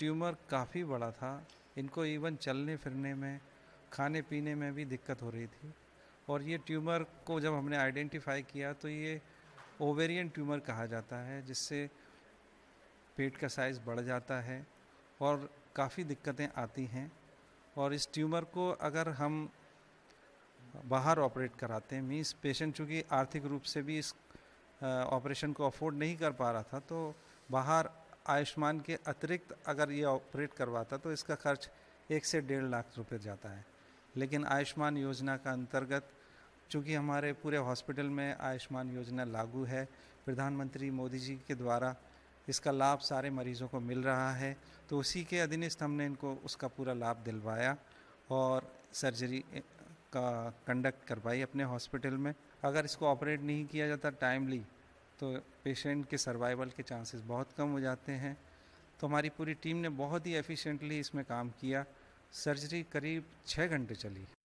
tumour काफ़ी बड़ा था इनको इवन चलने फिरने में खाने पीने में भी दिक्कत हो रही थी और ये ट्यूमर को जब हमने आइडेंटिफाई किया तो ये ओवेरियन ट्यूमर कहा जाता है जिससे पेट का साइज़ बढ़ जाता है और काफ़ी दिक्कतें आती हैं और इस ट्यूमर को अगर हम बाहर ऑपरेट कराते हैं मीन्स पेशेंट चूँकि आर्थिक रूप से भी इस ऑपरेशन को अफोर्ड नहीं कर पा रहा था तो बाहर आयुष्मान के अतिरिक्त अगर ये ऑपरेट करवाता तो इसका खर्च एक से डेढ़ लाख रुपए जाता है लेकिन आयुष्मान योजना का अंतर्गत चूँकि हमारे पूरे हॉस्पिटल में आयुष्मान योजना लागू है प्रधानमंत्री मोदी जी के द्वारा इसका लाभ सारे मरीज़ों को मिल रहा है तो उसी के अधीनस्थ हमने इनको उसका पूरा लाभ दिलवाया और सर्जरी का कंडक्ट करवाई अपने हॉस्पिटल में अगर इसको ऑपरेट नहीं किया जाता टाइमली तो पेशेंट के सर्वाइवल के चांसेस बहुत कम हो जाते हैं तो हमारी पूरी टीम ने बहुत ही एफिशिएंटली इसमें काम किया सर्जरी करीब छः घंटे चली